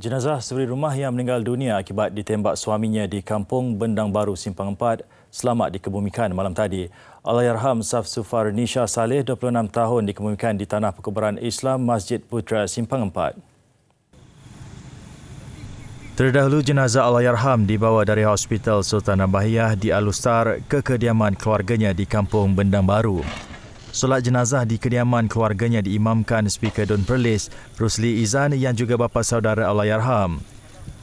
Jenazah suri rumah yang meninggal dunia akibat ditembak suaminya di kampung Bendang Baru Simpang 4 selamat dikebumikan malam tadi. Allahyarham Saf Sufar Nisha Saleh, 26 tahun, dikebumikan di Tanah Perkuburan Islam Masjid Putra Simpang 4. Terdahulu jenazah Allahyarham dibawa dari Hospital Sultan Abahiyah di Alustar ke kediaman keluarganya di Kampung Bendang Baru. Solat jenazah di kediaman keluarganya diimamkan Speaker Don Perlis, Rusli Izan yang juga bapa saudara Allahyarham.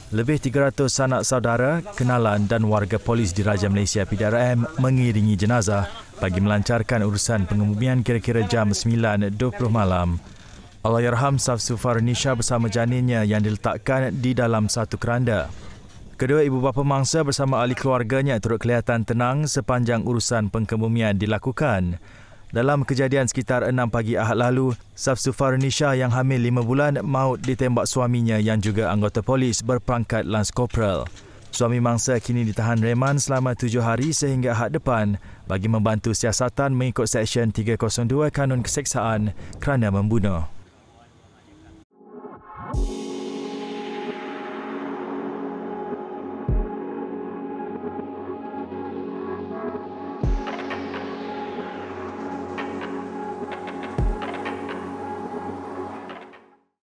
Lebih 300 sanak saudara, kenalan dan warga polis di Raja Malaysia PDRM mengiringi jenazah bagi melancarkan urusan pengumuman kira-kira jam 9.20 malam. Allahyarham Safsufar Nisha bersama janinnya yang diletakkan di dalam satu keranda. Kedua ibu bapa mangsa bersama ahli keluarganya turut kelihatan tenang sepanjang urusan pengkebumian dilakukan. Dalam kejadian sekitar 6 pagi Ahad lalu, Safsu Nisha yang hamil 5 bulan maut ditembak suaminya yang juga anggota polis berpangkat Lance Corporal. Suami mangsa kini ditahan reman selama 7 hari sehingga Ahad depan bagi membantu siasatan mengikut Seksyen 302 Kanun Keseksaan kerana membunuh.